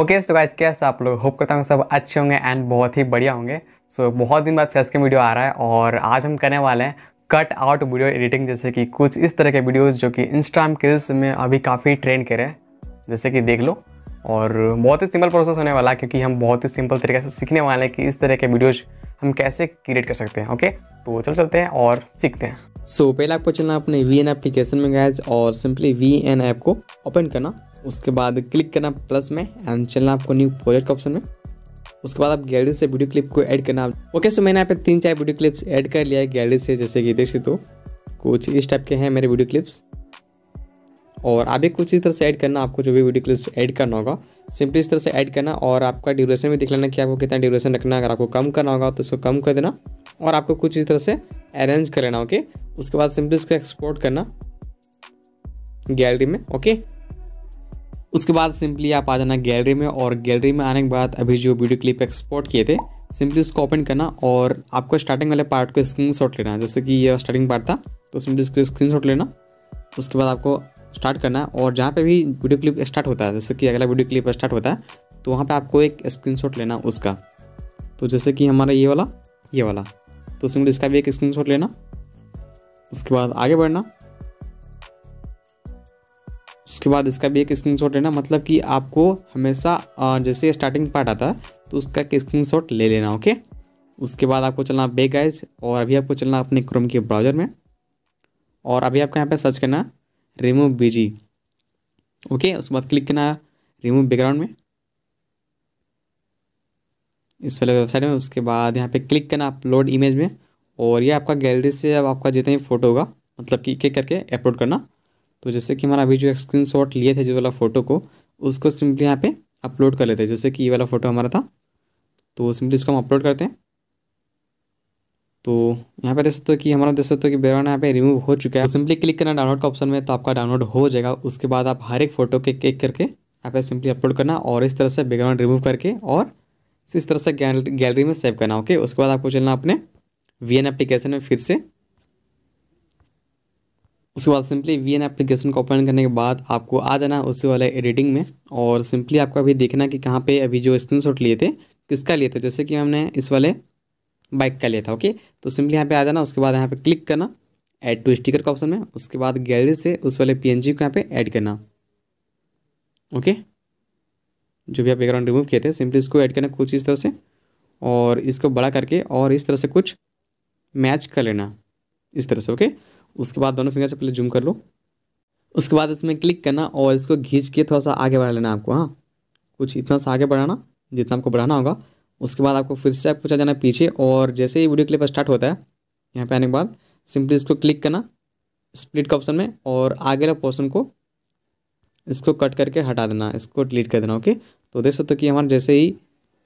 Okay so guys कैसे आप लोग होप करता हूँ सब अच्छे होंगे एंड बहुत ही बढ़िया होंगे सो so, बहुत दिन बाद फेस के वीडियो आ रहा है और आज हम करने वाले हैं कट आउट वीडियो एडिटिंग जैसे कि कुछ इस तरह के वीडियोस जो कि इंस्टाग्राम किल्स में अभी काफ़ी ट्रेंड करे हैं जैसे कि देख लो और बहुत ही सिंपल प्रोसेस होने वाला है क्योंकि हम बहुत ही सिंपल तरीके से सीखने वाले हैं कि इस तरह के वीडियोज हम कैसे क्रिएट कर सकते हैं ओके तो चल चलते हैं और सीखते हैं सो so, पहले आपको चलना अपने वी एन एप्लीकेशन में गैज और सिंपली वी एन ऐप को ओपन करना उसके बाद क्लिक करना प्लस में एंड चलना आपको न्यू प्रोजेक्ट के ऑप्शन में उसके बाद आप गैलरी से वीडियो क्लिप को ऐड करना ओके सो मैंने यहाँ पे तीन चार वीडियो क्लिप्स ऐड कर लिया है गैलरी से जैसे कि देख सकते हो कुछ इस टाइप के हैं मेरे वीडियो क्लिप्स और आप भी कुछ इस तरह से ऐड करना आपको जो भी वीडियो क्लिप्स ऐड करना होगा सिंपली इस तरह से ऐड करना और आपका ड्यूरेशन भी देख लेना कि आपको कितना ड्यूरेशन रखना है अगर आपको कम करना होगा तो उसको कम कर देना और आपको कुछ इस तरह से अरेंज कर लेना ओके उसके बाद सिंपली इसको एक्सपोर्ट करना गैलरी में ओके उसके बाद सिंपली आप आ जाना गैलरी में और गैलरी में आने के बाद अभी जो वीडियो क्लिप एक्सपोर्ट किए थे सिंपली उसको ओपन करना और आपको स्टार्टिंग वाले पार्ट को स्क्रीन शॉट लेना है जैसे कि ये स्टार्टिंग पार्ट था तो सिंपली इसको स्क्रीन शॉट लेना उसके बाद आपको स्टार्ट करना है और जहाँ पे भी वीडियो क्लिप स्टार्ट होता है जैसे कि अगला वीडियो क्लिप स्टार्ट होता है तो वहाँ पे आपको एक स्क्रीनशॉट लेना उसका तो जैसे कि हमारा ये वाला ये वाला तो सिंपली इसका भी एक स्क्रीनशॉट लेना उसके बाद आगे बढ़ना उसके बाद इसका भी एक स्क्रीन है लेना मतलब कि आपको हमेशा जैसे स्टार्टिंग पार्ट आता तो उसका एक शॉट ले लेना ओके उसके बाद आपको चलना बेग आइज और अभी आपको चलना अपने क्रोम के ब्राउजर में और अभी आपको यहाँ पे सर्च करना रिमूव बीजी ओके उसके बाद क्लिक करना रिमूव बैकग्राउंड में इस वाले वेबसाइट में उसके बाद यहाँ पे क्लिक करना अपलोड इमेज में और ये आपका गैलरी से अब आपका जितना भी फोटो होगा मतलब कि एक करके अपलोड करना तो जैसे कि हमारा अभी जो स्क्रीन शॉट लिए थे जो वाला फ़ोटो को उसको सिंपली यहाँ पे अपलोड कर लेते हैं जैसे कि ये वाला फ़ोटो हमारा था तो सिंपली इसको हम अपलोड करते हैं तो यहाँ पे देख सकते हो कि हमारा देख सकते हो कि बैकग्राउंड यहाँ पे रिमूव हो चुका है सिंपली क्लिक करना डाउनलोड का ऑप्शन में तो आपका डाउनलोड हो जाएगा उसके बाद आप हर एक फ़ोटो के क्लिक करके यहाँ पे सिंपली अपलोड करना और इस तरह से बैकग्राउंड रिमूव करके और इस तरह से गैलरी में सेव करना ओके उसके बाद आपको चलना अपने वी एप्लीकेशन में फिर से उसके बाद सिंपली वी एन एप्लीकेशन को ओपन करने के बाद आपको आ जाना उससे वाले एडिटिंग में और सिंपली आपको अभी देखना कि कहाँ पे अभी जो स्क्रीन लिए थे किसका लिए थे जैसे कि हमने इस वाले बाइक का लिया था ओके तो सिंपली यहाँ पे आ जाना उसके बाद यहाँ पे क्लिक करना ऐड टू स्टिकर का ऑप्शन में उसके बाद गैलरी से उस वाले जी को यहाँ पर ऐड करना ओके जो भी आप बैकग्राउंड रिमूव किए थे सिंपली इसको ऐड करना कुछ इस तरह से और इसको बड़ा करके और इस तरह से कुछ मैच कर लेना इस तरह से ओके उसके बाद दोनों फिंगर से पहले जूम कर लो उसके बाद इसमें क्लिक करना और इसको घींच के थोड़ा सा आगे बढ़ा लेना आपको हाँ कुछ इतना सा आगे बढ़ाना जितना आपको बढ़ाना होगा उसके बाद आपको फिर से आपको चल जाना पीछे और जैसे ही वीडियो क्लिप स्टार्ट होता है यहाँ पे आने के बाद सिंपली इसको क्लिक करना स्प्लिट का ऑप्शन में और आगे वाला पोर्सन को इसको कट करके हटा देना इसको डिलीट कर देना ओके तो देख सकते हो कि हमारा जैसे ही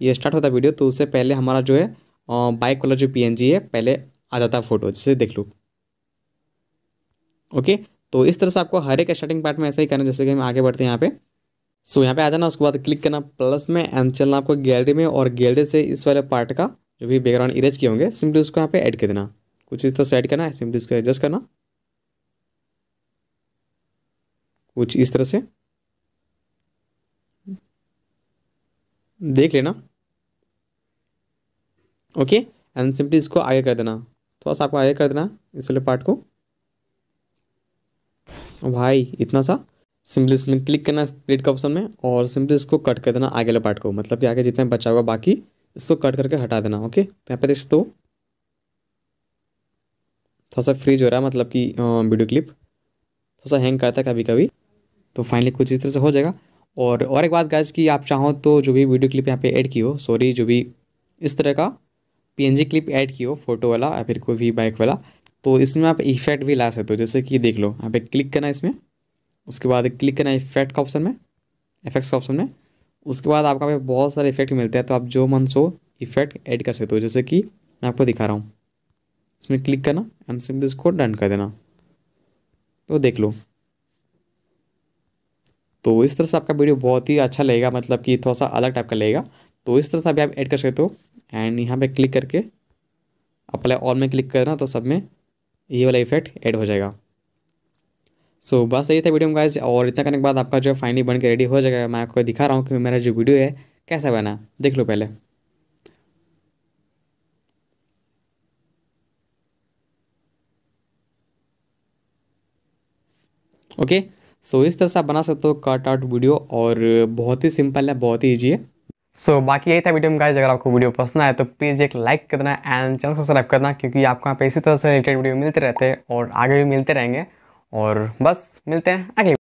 ये स्टार्ट होता है वीडियो तो उससे पहले हमारा जो है बाइक वाला जो पी है पहले आ जाता है फोटो जैसे देख लो ओके तो इस तरह से आपको हर एक स्टार्टिंग पार्ट में ऐसा ही करना जैसे कि हम आगे बढ़ते हैं यहाँ पे सो यहाँ पे आ जाना उसके बाद क्लिक करना प्लस में एंड चलना आपको गैलरी में और गैलरी से इस वाले पार्ट का जो भी बैकग्राउंड इरेज किए होंगे सिंपली उसको यहाँ पे ऐड कर देना कुछ इस तरह से ऐड करना है सिंपली उसको एडजस्ट करना कुछ इस तरह से देख लेना ओके एंड सिंपली इसको आगे कर देना थोड़ा तो सा आपको आगे कर देना इस वाले पार्ट को भाई इतना सा सिंपली इसमें क्लिक करना स्प्लिट का ऑप्शन में और सिंपली इसको कट कर देना आगे वाले पार्ट को मतलब कि आगे जितना बचा हुआ बाकी इसको कट करके हटा देना ओके तो यहाँ पर देख सकते हो थोड़ा सा फ्रीज हो रहा है मतलब कि वीडियो क्लिप थोड़ा सा हैंग करता है कभी कभी तो फाइनली कुछ इस तरह से हो जाएगा और और एक बात गाइज कि आप चाहो तो जो भी वीडियो क्लिप यहाँ पे ऐड की हो सॉरी जो भी इस तरह का पीएनजी क्लिप ऐड की हो फोटो वाला या फिर कोई भी बाइक वाला तो इसमें आप इफेक्ट भी ला सकते हो जैसे कि देख लो यहाँ पे क्लिक करना है इसमें उसके बाद क्लिक करना है इफेक्ट का ऑप्शन में इफेक्ट्स का ऑप्शन में उसके बाद आपका यहाँ पे बहुत सारे इफेक्ट मिलते हैं तो आप जो मन सो इफेक्ट ऐड कर सकते हो जैसे कि मैं आपको दिखा रहा हूँ इसमें क्लिक करना एंड सिम इसको डन कर देना तो देख लो तो इस तरह से आपका वीडियो बहुत ही अच्छा लगेगा मतलब कि थोड़ा सा अलग टाइप का लगेगा तो इस तरह से अभी आप ऐड कर सकते हो एंड यहाँ पे क्लिक करके अप्लाई ऑल में क्लिक करना तो सब में ये वाला इफेक्ट ऐड हो जाएगा सो so, बस यही था वीडियो में गाइज और इतना करने के बाद आपका जो फाइनली बन के रेडी हो जाएगा मैं आपको दिखा रहा हूँ कि मेरा जो वीडियो है कैसा बना देख लो पहले ओके okay? सो so, इस तरह से आप बना सकते हो कट आउट वीडियो और बहुत ही सिंपल है बहुत ही ईजी है सो so, बाकी यही था वीडियो में गाइज अगर आपको वीडियो पसंद आए तो प्लीज़ एक लाइक करना एंड चैनल सब्सक्राइब करना क्योंकि आपको यहाँ पे इसी तरह से रिलेटेड वीडियो मिलते रहते हैं और आगे भी मिलते रहेंगे और बस मिलते हैं अगले